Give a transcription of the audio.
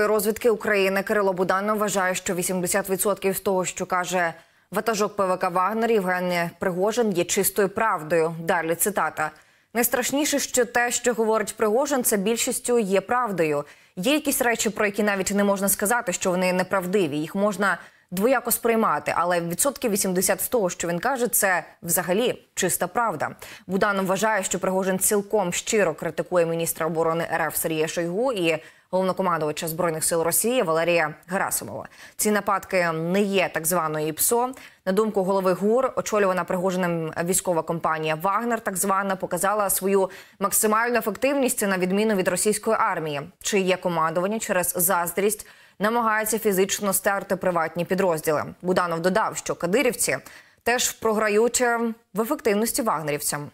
службової розвідки України Кирило Буданов вважає, що 80% з того, що каже ватажок ПВК Вагнер Євген Пригожин, є чистою правдою. Далі цитата. Найстрашніше, що те, що говорить Пригожин, це більшістю є правдою. Є якісь речі, про які навіть не можна сказати, що вони неправдиві. Їх можна двояко сприймати, але відсотки 80 з того, що він каже, це взагалі чиста правда. Буданов вважає, що Пригожин цілком щиро критикує міністра оборони РФ Сергія Шойгу і головнокомандувача збройних сил Росії Валерія Герасимова. Ці нападки не є так званою ПСО. На думку голови ГУР, очолювана Пригожиним військова компанія Вагнер, так звана, показала свою максимальну ефективність на відміну від російської армії, Чи є командування через заздрість намагається фізично стерти приватні підрозділи. Буданов додав, що кадирівці теж програють е, в ефективності вагнерівцям.